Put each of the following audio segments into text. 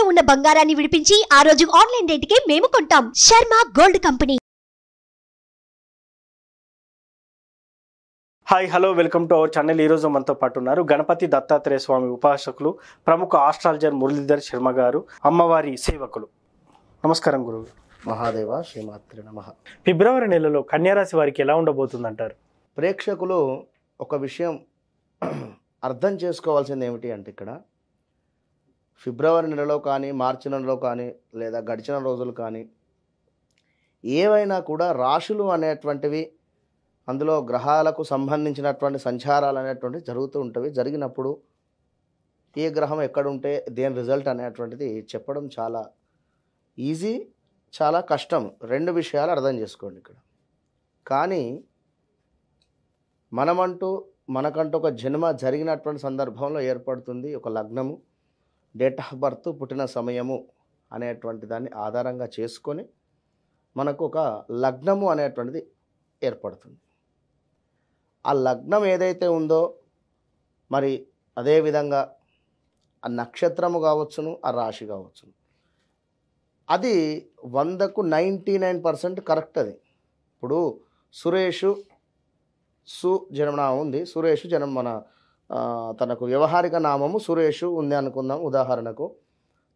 తాకట్టులో ఉన్న బంగారాన్ని విడిపించి ఆ రోజు ఆన్లైన్ కి మేము కొంటాం Sharma gold company hi hello welcome to our channel ఈరోజు మనతో పాటు ఉన్నారు గణపతి దత్తాత్రేయ స్వామి ఉపాసకులు ప్రముఖ ఆస్ట్రాలజర్ మురళీధర్ శర్మ గారు అమ్మవారి సేవకులు నమస్కారం గురువు మహాదేవ శ్రీమాత్రి నమ ఫిబ్రవరి నెలలో కన్యారాశి వారికి ఎలా ఉండబోతుందంటారు ప్రేక్షకులు ఒక విషయం అర్థం చేసుకోవాల్సింది ఏమిటి అంటే ఇక్కడ ఫిబ్రవరి నెలలో కానీ మార్చి నెలలో కానీ లేదా గడిచిన రోజులు కానీ ఏవైనా కూడా రాశులు అనేటువంటివి అందులో గ్రహాలకు సంబంధించినటువంటి సంచారాలు అనేటువంటివి జరుగుతూ ఉంటవి జరిగినప్పుడు ఏ గ్రహం ఎక్కడుంటే దేని రిజల్ట్ అనేటువంటిది చెప్పడం చాలా ఈజీ చాలా కష్టం రెండు విషయాలు అర్థం చేసుకోండి ఇక్కడ కానీ మనమంటూ మనకంటూ ఒక జన్మ జరిగినటువంటి సందర్భంలో ఏర్పడుతుంది ఒక లగ్నము డేట్ ఆఫ్ బర్త్ పుట్టిన సమయము అనేటువంటి దాన్ని ఆధారంగా చేసుకొని మనకు ఒక లగ్నము అనేటువంటిది ఏర్పడుతుంది ఆ లగ్నం ఏదైతే ఉందో మరి అదేవిధంగా ఆ నక్షత్రము కావచ్చును ఆ రాశి కావచ్చును అది వందకు నైంటీ నైన్ పర్సెంట్ కరెక్ట్ అది ఇప్పుడు సురేషు సు జన్మ ఉంది సురేష్ జన్మ మన తనకు వ్యవహారిక నామము సురేషు ఉంది అనుకుందాం ఉదాహరణకు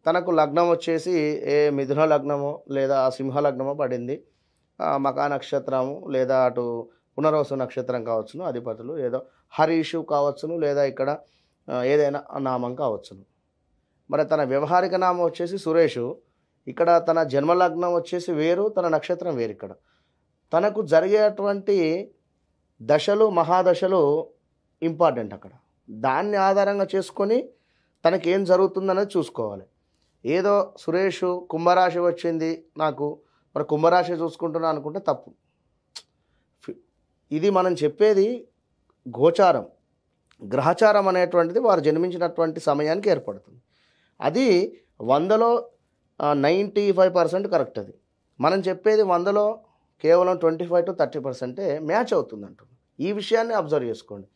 తనకు లగ్నం వచ్చేసి ఏ మిథున లగ్నమో లేదా సింహ లగ్నమో పడింది మకా నక్షత్రము లేదా అటు పునర్వసు నక్షత్రం కావచ్చును అధిపతులు ఏదో హరీషు కావచ్చును లేదా ఇక్కడ ఏదైనా నామం కావచ్చును మరి తన వ్యవహారిక నామం వచ్చేసి సురేషు ఇక్కడ తన జన్మలగ్నం వచ్చేసి వేరు తన నక్షత్రం వేరు ఇక్కడ తనకు జరిగేటువంటి దశలు మహాదశలు ఇంపార్టెంట్ అక్కడ దాన్ని ఆధారంగా చేసుకొని తనకేం జరుగుతుందనేది చూసుకోవాలి ఏదో సురేష్ కుంభరాశి వచ్చింది నాకు మరి కుంభరాశి చూసుకుంటున్నా అనుకుంటే తప్పు ఇది మనం చెప్పేది గోచారం గ్రహచారం అనేటువంటిది వారు జన్మించినటువంటి సమయానికి ఏర్పడుతుంది అది వందలో నైంటీ ఫైవ్ పర్సెంట్ కరెక్ట్ అది మనం చెప్పేది వందలో కేవలం ట్వంటీ ఫైవ్ టు థర్టీ పర్సెంటే మ్యాచ్ అవుతుంది ఈ విషయాన్ని అబ్జర్వ్ చేసుకోండి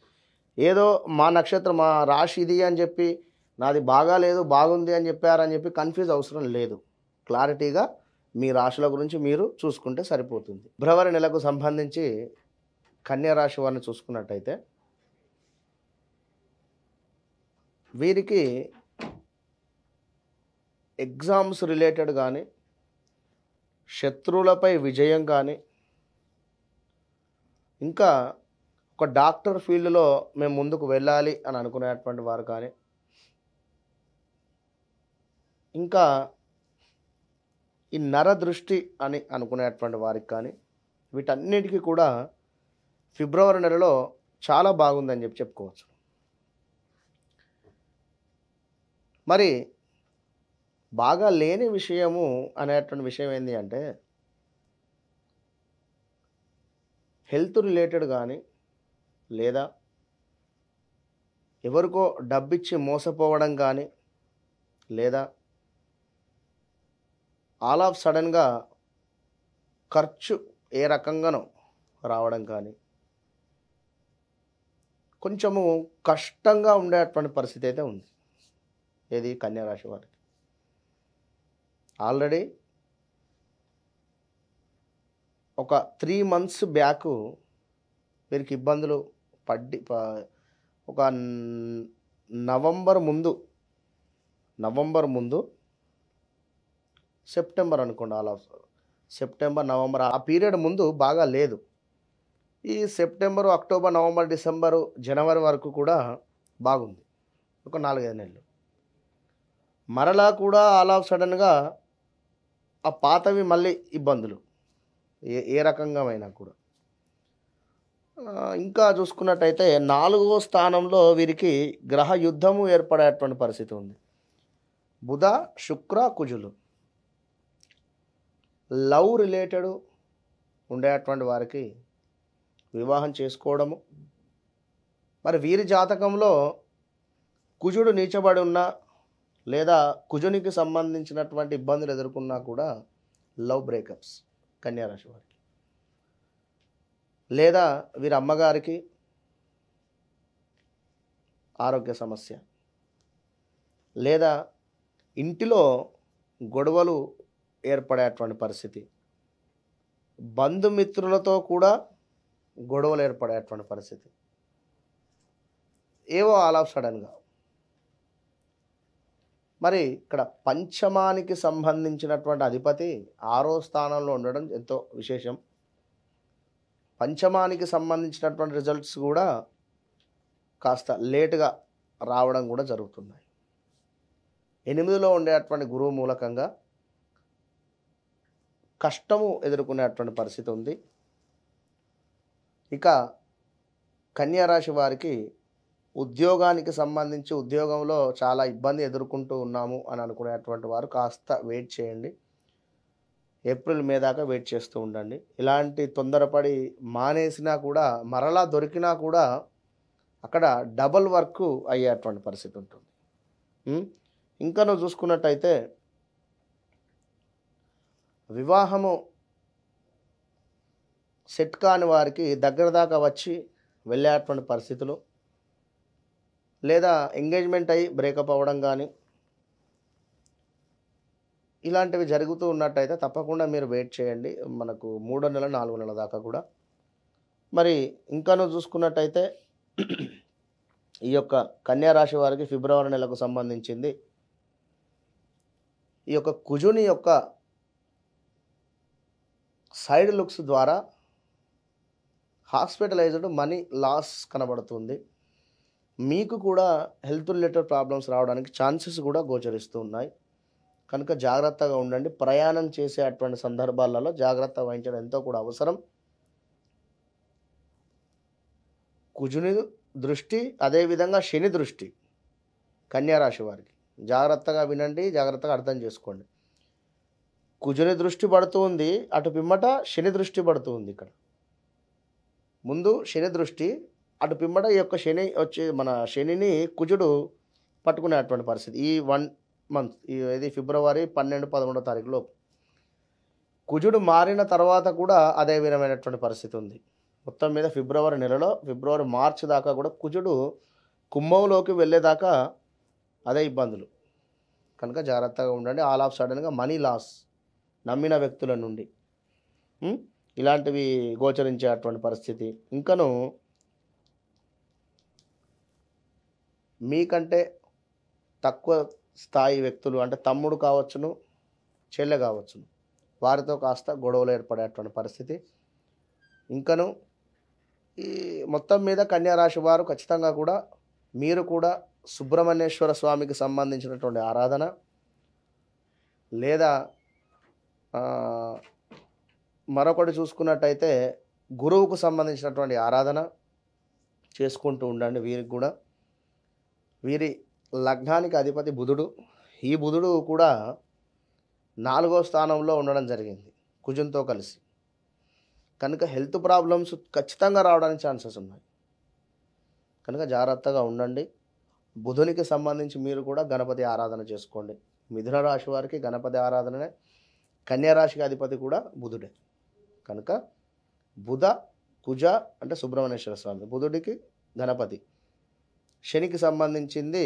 ఏదో మా నక్షత్రం మా రాశి ఇది అని చెప్పి నాది బాగాలేదు బాగుంది అని చెప్పారని చెప్పి కన్ఫ్యూజ్ అవసరం లేదు క్లారిటీగా మీ రాశుల గురించి మీరు చూసుకుంటే సరిపోతుంది ఫిబ్రవరి నెలకు సంబంధించి కన్యా రాశి వారిని చూసుకున్నట్టయితే వీరికి ఎగ్జామ్స్ రిలేటెడ్ కానీ శత్రువులపై విజయం కానీ ఇంకా ఒక డాక్టర్ ఫీల్డ్లో మేము ముందుకు వెళ్ళాలి అని అనుకునేటువంటి వారు కానీ ఇంకా ఈ నరదృష్టి అని అనుకునేటువంటి వారికి కానీ వీటన్నిటికీ కూడా ఫిబ్రవరి నెలలో చాలా బాగుందని చెప్పి చెప్పుకోవచ్చు మరి బాగా లేని విషయము అనేటువంటి విషయం ఏంటి అంటే హెల్త్ రిలేటెడ్ కానీ లేదా ఎవరికో డబ్బిచ్చి మోసపోవడం కానీ లేదా ఆల్ ఆఫ్ సడన్గా ఖర్చు ఏ రకంగానో రావడం కానీ కొంచెము కష్టంగా ఉండేటువంటి పరిస్థితి అయితే ఉంది ఏది కన్యారాశి వారికి ఆల్రెడీ ఒక త్రీ మంత్స్ బ్యాక్ వీరికి ఇబ్బందులు పడ్డి ఒక నవంబర్ ముందు నవంబర్ ముందు సెప్టెంబర్ అనుకోండి అలా సెప్టెంబర్ నవంబర్ ఆ పీరియడ్ ముందు బాగా లేదు ఈ సెప్టెంబర్ అక్టోబర్ నవంబర్ డిసెంబరు జనవరి వరకు కూడా బాగుంది ఒక నాలుగైదు నెలలు మరలా కూడా ఆల్ ఆఫ్ సడన్గా ఆ పాతవి మళ్ళీ ఇబ్బందులు ఏ ఏ రకంగా అయినా కూడా ఇంకా చూసుకున్నట్టయితే నాలుగో స్థానంలో వీరికి గ్రహ యుద్ధము ఏర్పడేటువంటి పరిస్థితి ఉంది బుధ శుక్ర కుజులు లవ్ రిలేటెడ్ ఉండేటువంటి వారికి వివాహం చేసుకోవడము మరి వీరి జాతకంలో కుజుడు నీచబడి ఉన్నా లేదా కుజునికి సంబంధించినటువంటి ఇబ్బందులు ఎదుర్కొన్నా కూడా లవ్ బ్రేకప్స్ కన్యారాశి వారికి లేదా వీరి అమ్మగారికి ఆరోగ్య సమస్య లేదా ఇంటిలో గొడవలు ఏర్పడేటువంటి పరిస్థితి బంధుమిత్రులతో కూడా గొడవలు ఏర్పడేటువంటి పరిస్థితి ఏవో ఆల్ ఆఫ్ సడన్గా మరి ఇక్కడ పంచమానికి సంబంధించినటువంటి అధిపతి ఆరో స్థానంలో ఉండడం ఎంతో విశేషం పంచమానికి సంబంధించినటువంటి రిజల్ట్స్ కూడా కాస్త లేటుగా రావడం కూడా జరుగుతున్నాయి ఎనిమిదిలో ఉండేటువంటి గురువు మూలకంగా కష్టము ఎదుర్కొనేటువంటి పరిస్థితి ఉంది ఇక కన్యారాశి వారికి ఉద్యోగానికి సంబంధించి ఉద్యోగంలో చాలా ఇబ్బంది ఎదుర్కొంటూ ఉన్నాము అని అనుకునేటువంటి వారు కాస్త వెయిట్ చేయండి ఏప్రిల్ మే దాకా వెయిట్ చేస్తూ ఉండండి ఇలాంటి తొందరపడి మానేసినా కూడా మరలా దొరికినా కూడా అక్కడ డబల్ వర్క్ అయ్యేటువంటి పరిస్థితి ఉంటుంది ఇంకా నువ్వు చూసుకున్నట్టయితే వివాహము సెట్ కాని వారికి దగ్గర దాకా వచ్చి వెళ్ళేటువంటి పరిస్థితులు లేదా ఎంగేజ్మెంట్ అయ్యి బ్రేకప్ అవ్వడం కానీ ఇలాంటివి జరుగుతూ ఉన్నట్టయితే తప్పకుండా మీరు వెయిట్ చేయండి మనకు మూడో నెల నాలుగు నెలల దాకా కూడా మరి ఇంకాను చూసుకున్నట్టయితే ఈ యొక్క కన్యా రాశి వారికి ఫిబ్రవరి నెలకు సంబంధించింది ఈ యొక్క కుజుని యొక్క సైడ్ లుక్స్ ద్వారా హాస్పిటలైజ్డ్ మనీ లాస్ కనబడుతుంది మీకు కూడా హెల్త్ రిలేటెడ్ ప్రాబ్లమ్స్ రావడానికి ఛాన్సెస్ కూడా గోచరిస్తున్నాయి కనుక జాగ్రత్తగా ఉండండి ప్రయాణం చేసే అటువంటి సందర్భాలలో జాగ్రత్త వహించడం ఎంతో కూడా అవసరం కుజుని దృష్టి అదేవిధంగా శని దృష్టి కన్యారాశి వారికి జాగ్రత్తగా వినండి జాగ్రత్తగా అర్థం చేసుకోండి కుజుని దృష్టి పడుతుంది అటు పిమ్మట శని దృష్టి పడుతుంది ఇక్కడ ముందు శని దృష్టి అటు పిమ్మట ఈ యొక్క శని వచ్చి మన శనిని కుజుడు పట్టుకునేటువంటి పరిస్థితి ఈ వన్ మంత్ ఇది ఫిబ్రవరి పన్నెండు పదమూడో తారీఖు లోపు కుజుడు మారిన తర్వాత కూడా అదే విధమైనటువంటి పరిస్థితి ఉంది మొత్తం మీద ఫిబ్రవరి నెలలో ఫిబ్రవరి మార్చి దాకా కూడా కుజుడు కుంభంలోకి వెళ్ళేదాకా అదే ఇబ్బందులు కనుక జాగ్రత్తగా ఉండండి ఆల్ ఆఫ్ సడన్గా మనీ లాస్ నమ్మిన వ్యక్తుల నుండి ఇలాంటివి గోచరించేటువంటి పరిస్థితి ఇంకను మీకంటే తక్కువ స్థాయి వ్యక్తులు అంటే తమ్ముడు కావచ్చును చెల్లె కావచ్చును వారితో కాస్త గొడవలు ఏర్పడేటువంటి పరిస్థితి ఇంకను ఈ మొత్తం మీద కన్యారాశి వారు ఖచ్చితంగా కూడా మీరు కూడా సుబ్రహ్మణ్యేశ్వర స్వామికి సంబంధించినటువంటి ఆరాధన లేదా మరొకటి చూసుకున్నట్టయితే గురువుకు సంబంధించినటువంటి ఆరాధన చేసుకుంటూ ఉండండి వీరికి కూడా వీరి లగ్నానికి అధిపతి బుధుడు ఈ బుధుడు కూడా నాలుగో స్థానంలో ఉండడం జరిగింది కుజంతో కలిసి కనుక హెల్త్ ప్రాబ్లమ్స్ ఖచ్చితంగా రావడానికి ఛాన్సెస్ ఉన్నాయి కనుక జాగ్రత్తగా ఉండండి బుధునికి సంబంధించి మీరు కూడా గణపతి ఆరాధన చేసుకోండి మిథున రాశి వారికి గణపతి ఆరాధననే కన్యారాశికి అధిపతి కూడా బుధుడే కనుక బుధ కుజ అంటే సుబ్రహ్మణ్యేశ్వర స్వామి బుధుడికి గణపతి శనికి సంబంధించింది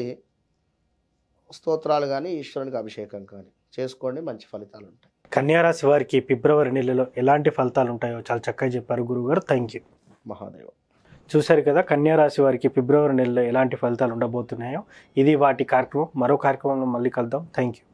స్తోత్రాలు కానీ ఈశ్వరునికి అభిషేకం కానీ చేసుకోండి మంచి ఫలితాలు ఉంటాయి కన్యారాశి వారికి ఫిబ్రవరి నెలలో ఎలాంటి ఫలితాలు ఉంటాయో చాలా చక్కగా చెప్పారు గురువుగారు థ్యాంక్ యూ మహాదేవ చూశారు కదా కన్యారాశి వారికి ఫిబ్రవరి నెలలో ఎలాంటి ఫలితాలు ఉండబోతున్నాయో ఇది వాటి కార్యక్రమం మరో కార్యక్రమంలో మళ్ళీ కలుద్దాం థ్యాంక్ యూ